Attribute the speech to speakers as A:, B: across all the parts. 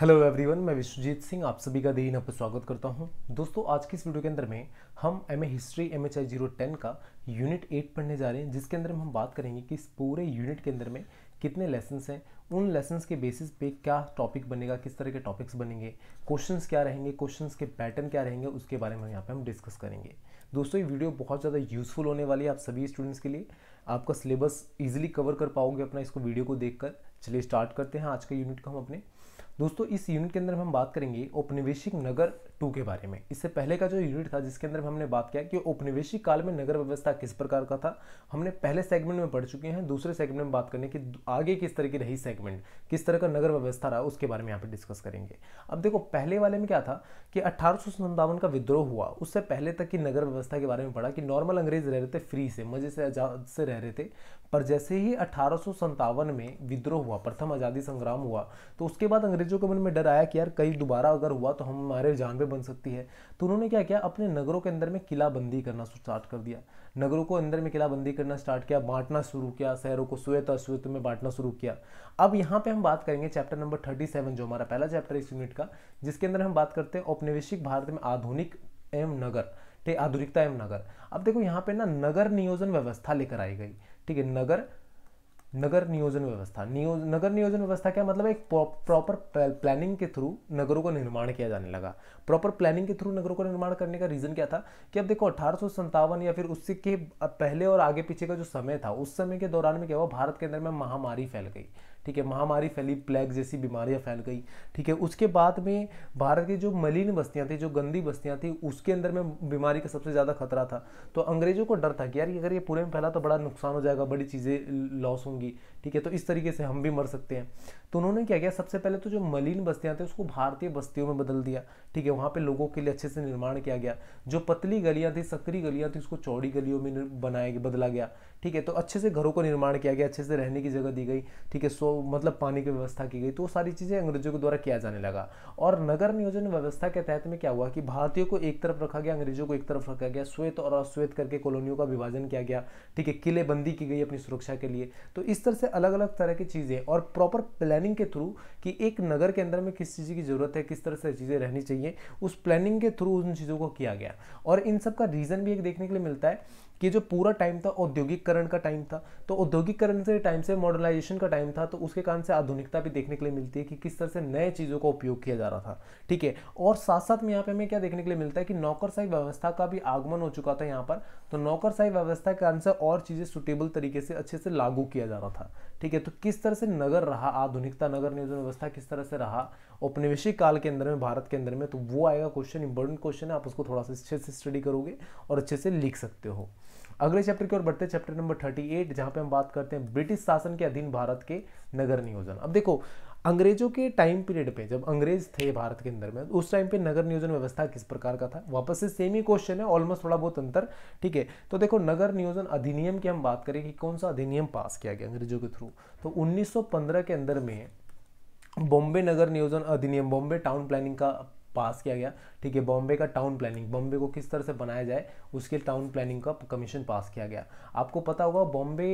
A: hello everyone मैं विश्वजीत सिंह आप सभी का देही पर स्वागत करता हूं दोस्तों आज की इस वीडियो के अंदर में हम M A history M H I zero ten का यूनिट एट पढ़ने जा रहे हैं जिसके अंदर में हम बात करेंगे कि इस पूरे यूनिट के अंदर में कितने लेसन्स हैं उन लेसन्स के बेसिस पे क्या टॉपिक बनेगा किस तरह के टॉपिक्स बनेंगे क्वेश्चंस क्या रहेंगे क्वेश्चंस के पैटर्न क्या रहेंगे उसके बारे में यहाँ पे हम डिस्कस करेंगे दोस्तों ये वीडियो बहुत ज़्यादा यूज़फुल होने वाली है आप सभी स्टूडेंट्स के लिए आपका सिलेबस ईजिली कवर कर पाओगे अपना इसको वीडियो को देख चलिए स्टार्ट करते हैं आज के यूनिट को हम अपने दोस्तों इस यूनिट के अंदर हम बात करेंगे औपनिवेशिक नगर टू के बारे में इससे पहले का जो यूनिट था जिसके अंदर हमने बात किया कि औपनिवेशिक काल में नगर व्यवस्था किस प्रकार का था हमने पहले सेगमेंट में पढ़ चुके हैं दूसरे सेगमेंट में बात करने की आगे किस तरह की रही सेगमेंट किस तरह का नगर व्यवस्था रहा उसके बारे में यहाँ पर डिस्कस करेंगे अब देखो पहले वाले में क्या था कि अट्ठारह का विद्रोह हुआ उससे पहले तक की नगर व्यवस्था के बारे में पढ़ा कि नॉर्मल अंग्रेज रह रहे थे फ्री से मजे से आजाद से रह रहे थे पर जैसे ही अट्ठारह में विद्रोह हुआ हुआ प्रथम आज़ादी संग्राम हुआ तो उसके बाद अंग्रेजों के मन में डर आया कि यार कई दोबारा अगर हुआ तो हम हमारे जान पे बन सकती है तो उन्होंने क्या किया अपने नगरों के अंदर में किलाबंदी करना स्टार्ट कर दिया नगरों को अंदर में किलाबंदी करना स्टार्ट किया बांटना शुरू किया शहरों को श्वेत अश्वेत में बांटना शुरू किया अब यहाँ पे हम बात करेंगे चैप्टर नंबर थर्टी सेवन जो हमारा पहला चैप्टर इस यूनिट का जिसके अंदर हम बात करते हैं औपनिवेशिक भारत में आधुनिक एवं नगर ठीक आधुनिकता एवं नगर अब देखो यहाँ पे ना नगर नियोजन व्यवस्था लेकर आई गई ठीक है नगर नगर नियोजन व्यवस्था नियोज नगर नियोजन व्यवस्था क्या मतलब एक प्रॉपर प्लानिंग के थ्रू नगरों का निर्माण किया जाने लगा प्रॉपर प्लानिंग के थ्रू नगरों का निर्माण करने का रीज़न क्या था कि अब देखो अठारह या फिर उससे के पहले और आगे पीछे का जो समय था उस समय के दौरान में क्या हुआ भारत के अंदर में महामारी फैल गई ठीक है महामारी फैली प्लेग जैसी बीमारियां फैल गई ठीक है उसके बाद में भारत की जो मलिन बस्तियां थी जो गंदी बस्तियां थी उसके अंदर में बीमारी का सबसे ज़्यादा खतरा था तो अंग्रेजों को डर था कि यार अगर ये पूरे में फैला तो बड़ा नुकसान हो जाएगा बड़ी चीज़ें लॉस होंगी ठीक है तो इस तरीके से हम भी मर सकते हैं तो उन्होंने क्या किया सबसे पहले तो जो मलिन बस्तियां थी उसको भारतीय बस्तियों में बदल दिया ठीक है वहाँ पर लोगों के लिए अच्छे से निर्माण किया गया जो पतली गलियाँ थी सकरी गलियाँ थी उसको चौड़ी गलियों में बनाया बदला गया ठीक है तो अच्छे से घरों को निर्माण किया गया अच्छे से रहने की जगह दी गई ठीक है सो मतलब पानी की व्यवस्था की गई तो वो सारी चीज़ें अंग्रेजों के द्वारा किया जाने लगा और नगर नियोजन व्यवस्था के तहत में क्या हुआ कि भारतीयों को एक तरफ रखा गया अंग्रेजों को एक तरफ रखा गया श्वेत और अश्वेत करके कॉलोनियों का विभाजन किया गया ठीक है किलेबंदी की गई अपनी सुरक्षा के लिए तो इस तरह से अलग अलग तरह की चीज़ें और प्रॉपर प्लानिंग के थ्रू कि एक नगर के अंदर में किस चीज़ की ज़रूरत है किस तरह से चीज़ें रहनी चाहिए उस प्लानिंग के थ्रू उन चीज़ों को किया गया और इन सब का रीज़न भी एक देखने के लिए मिलता है कि जो पूरा टाइम था औद्योगिकरण का टाइम था तो औद्योगिकरण से टाइम से मॉडर्नाइजेशन का टाइम था तो उसके कारण से आधुनिकता भी देखने के लिए मिलती है कि किस तरह से नए चीज़ों का उपयोग किया जा रहा था ठीक है और साथ साथ में यहाँ पे हमें क्या देखने के लिए मिलता है कि नौकरशाही व्यवस्था का भी आगमन हो चुका था यहाँ पर तो नौकरशाही व्यवस्था के कारण से और चीज़ें सुटेबल तरीके से अच्छे से लागू किया जा रहा था ठीक है तो किस तरह से नगर रहा आधुनिकता नगर नियोजन व्यवस्था किस तरह से रहा औपनिवेशिक काल के अंदर में भारत के अंदर में तो वो आएगा क्वेश्चन इंपॉर्टेंट क्वेश्चन है आप उसको थोड़ा सा अच्छे से स्टडी करोगे और अच्छे से लिख सकते हो अगले चैप्टर की ओर बढ़ते चैप्टर नंबर थर्टी एट जहाँ पर हम बात करते हैं ब्रिटिश शासन के अधीन भारत के नगर नियोजन अब देखो अंग्रेजों के टाइम पीरियड पे जब अंग्रेज थे भारत के अंदर में उस टाइम पे नगर नियोजन व्यवस्था किस प्रकार का था वापस से सेम ही क्वेश्चन है ऑलमोस्ट थोड़ा बहुत अंतर ठीक है तो देखो नगर नियोजन अधिनियम की हम बात करें कि कौन सा अधिनियम पास किया गया अंग्रेजों के थ्रू तो 1915 के अंदर में बॉम्बे नगर नियोजन अधिनियम बॉम्बे टाउन प्लानिंग का पास किया गया ठीक है बॉम्बे का टाउन प्लानिंग बॉम्बे को किस तरह से बनाया जाए उसके टाउन प्लानिंग का कमीशन पास किया गया आपको पता होगा बॉम्बे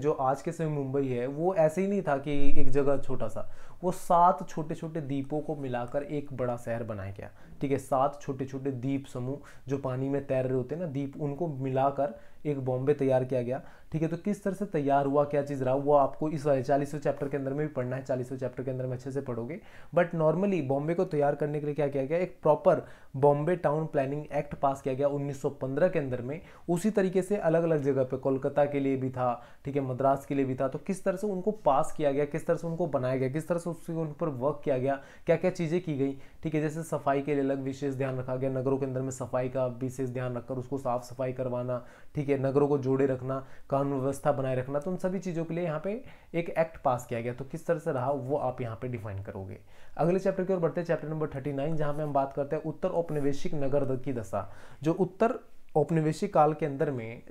A: जो आज के समय मुंबई है वो ऐसे ही नहीं था कि एक जगह छोटा सा वो सात छोटे छोटे द्वीपों को मिलाकर एक बड़ा शहर बनाया गया ठीक है सात छोटे छोटे द्वीप समूह जो पानी में तैर रहे होते हैं ना द्वीप उनको मिलाकर एक बॉम्बे तैयार किया गया ठीक है तो किस तरह से तैयार हुआ क्या चीज़ रहा वो आपको इस चालीसवें चैप्टर के अंदर में भी पढ़ना है चालीसवें चैप्टर के अंदर में अच्छे से पढ़ोगे बट नॉर्मली बॉम्बे को तैयार करने के लिए क्या किया गया एक proper Bombay town planning act पास किया गया 1915 के अंदर में उसी तरीके से अलग अलग जगह पर कोलकाता के लिए भी था ठीक है मद्रास के लिए भी था तो किस तरह से उनको पास किया गया किस तरह से उनको बनाया गया किस तरह से उसके उन पर वर्क किया गया क्या क्या चीज़ें की गई ठीक है जैसे सफाई के लिए अलग विशेष ध्यान रखा गया नगरों के अंदर में सफाई का विशेष ध्यान रखकर उसको साफ सफाई करवाना ठीक है नगरों को जोड़े रखना कानून व्यवस्था बनाए रखना तो उन सभी चीज़ों के लिए यहाँ पे एक एक्ट पास किया गया तो किस तरह से रहा वो आप यहाँ पे डिफाइन करोगे अगले चैप्टर की ओर बढ़ते हैं चैप्टर नंबर थर्टी नाइन जहाँ पे हम बात करते हैं उत्तर औपनिवेशिक नगर की दशा जो उत्तर औपनिवेशिक काल के अंदर में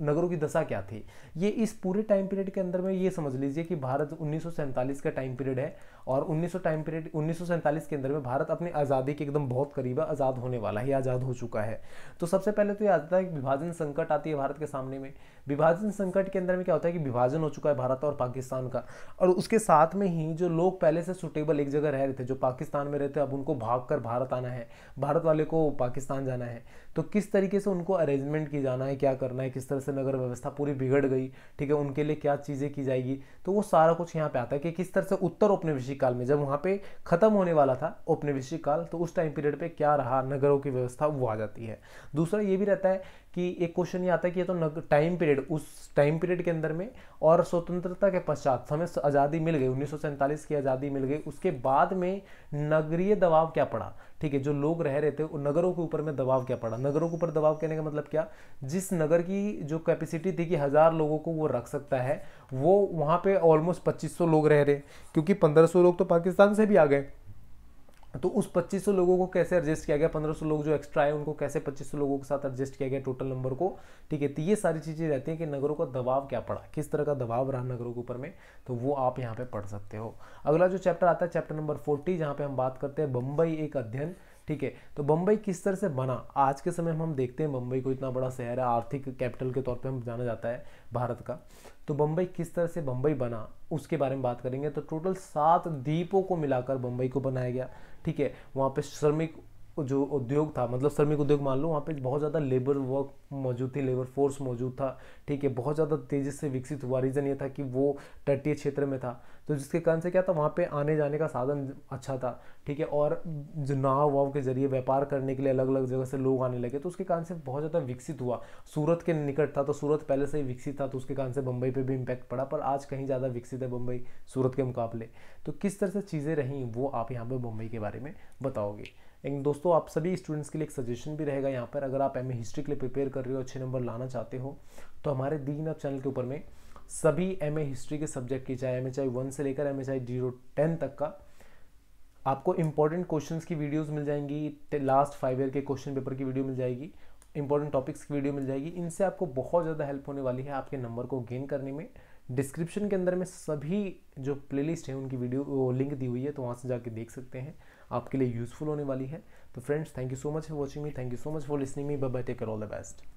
A: नगरों की दशा क्या थी ये इस पूरे टाइम पीरियड के अंदर में ये समझ लीजिए कि भारत उन्नीस का टाइम पीरियड है और उन्नीस टाइम पीरियड उन्नीस के अंदर में भारत अपनी आज़ादी के एकदम बहुत करीब है आज़ाद होने वाला ही आज़ाद हो चुका है तो सबसे पहले तो ये आता है कि विभाजन संकट आती है भारत के सामने में विभाजन संकट के अंदर में क्या होता है कि विभाजन हो चुका है भारत और पाकिस्तान का और उसके साथ में ही जो लोग पहले से सुटेबल एक जगह रह रहे थे जो पाकिस्तान में रहते अब उनको भाग भारत आना है भारत वाले को पाकिस्तान जाना है तो किस तरीके से उनको अरेंजमेंट की जाना है क्या करना है किस तरह से नगर व्यवस्था पूरी बिगड़ गई ठीक है उनके लिए क्या चीज़ें की जाएगी तो वो सारा कुछ यहाँ पे आता है कि किस तरह से उत्तर औपनिवेशिक काल में जब वहाँ पे ख़त्म होने वाला था औपनिवेशिक काल तो उस टाइम पीरियड पर क्या रहा नगरों की व्यवस्था वो आ जाती है दूसरा ये भी रहता है कि एक क्वेश्चन ये आता है कि ये तो टाइम पीरियड उस टाइम पीरियड के अंदर में और स्वतंत्रता के पश्चात समय आज़ादी मिल गई उन्नीस की आज़ादी मिल गई उसके बाद में नगरीय दबाव क्या पड़ा ठीक है जो लोग रह रहे थे उन नगरों के ऊपर में दबाव क्या पड़ा नगरों के ऊपर दबाव कहने का मतलब क्या जिस नगर की जो कैपेसिटी थी कि हज़ार लोगों को वो रख सकता है वो वहाँ पे ऑलमोस्ट 2500 लोग रह रहे क्योंकि 1500 लोग तो पाकिस्तान से भी आ गए तो उस 2500 लोगों को कैसे एडजस्ट किया गया 1500 लोग जो एक्स्ट्रा है उनको कैसे 2500 लोगों के साथ एडजस्ट किया गया टोटल नंबर को ठीक है तो ये सारी चीज़ें रहती हैं कि नगरों का दबाव क्या पड़ा किस तरह का दबाव रहा नगरों के ऊपर में तो वो आप यहाँ पे पढ़ सकते हो अगला जो चैप्टर आता है चैप्टर नंबर फोर्टी जहाँ पर हम बात करते हैं बम्बई एक अध्ययन ठीक है तो बम्बई किस तरह से बना आज के समय हम देखते हैं बम्बई को इतना बड़ा शहर है आर्थिक कैपिटल के तौर पर हम जाना जाता है भारत का तो बम्बई किस तरह से बम्बई बना उसके बारे में बात करेंगे तो टोटल सात द्वीपों को मिलाकर बंबई को बनाया गया ठीक है वहाँ पे श्रमिक जो उद्योग था मतलब श्रमिक उद्योग मान लो वहाँ पे बहुत ज़्यादा लेबर वर्क मौजूद थी लेबर फोर्स मौजूद था ठीक है बहुत ज़्यादा तेज़ी से विकसित हुआ रीज़न ये था कि वो तटीय क्षेत्र में था तो जिसके कारण से क्या था वहाँ पे आने जाने का साधन अच्छा था ठीक है और जो नाव वाव के ज़रिए व्यापार करने के लिए अलग अलग जगह से लोग आने लगे तो उसके कारण से बहुत ज़्यादा विकसित हुआ सूरत के निकट था तो सूरत पहले से ही विकसित था तो उसके कारण से बम्बई पर भी इम्पैक्ट पड़ा पर आज कहीं ज़्यादा विकसित है बम्बई सूरत के मुकाबले तो किस तरह से चीज़ें रहीं वो आप यहाँ पर बम्बई के बारे में बताओगे लेकिन दोस्तों आप सभी स्टूडेंट्स के लिए एक सजेशन भी रहेगा यहाँ पर अगर आप एम हिस्ट्री के लिए प्रिपेयर कर रहे हो अच्छे नंबर लाना चाहते हो तो हमारे दीन अप चैनल के ऊपर में सभी एम हिस्ट्री के सब्जेक्ट की चाहे एम एच आई वन से लेकर M H I zero ten तक का आपको इंपॉर्टेंट क्वेश्चन की वीडियोज़ मिल जाएंगी लास्ट फाइव ईयर के क्वेश्चन पेपर की वीडियो मिल जाएगी इंपॉर्टेंट टॉपिक्स की वीडियो मिल जाएगी इनसे आपको बहुत ज़्यादा हेल्प होने वाली है आपके नंबर को गेन करने में डिस्क्रिप्शन के अंदर में सभी जो प्लेलिस्ट है उनकी वीडियो लिंक दी हुई है तो वहाँ से जाके देख सकते हैं आपके लिए यूज़फुल होने वाली है तो friends thank you so much for watching me thank you so much for listening me bye take all the best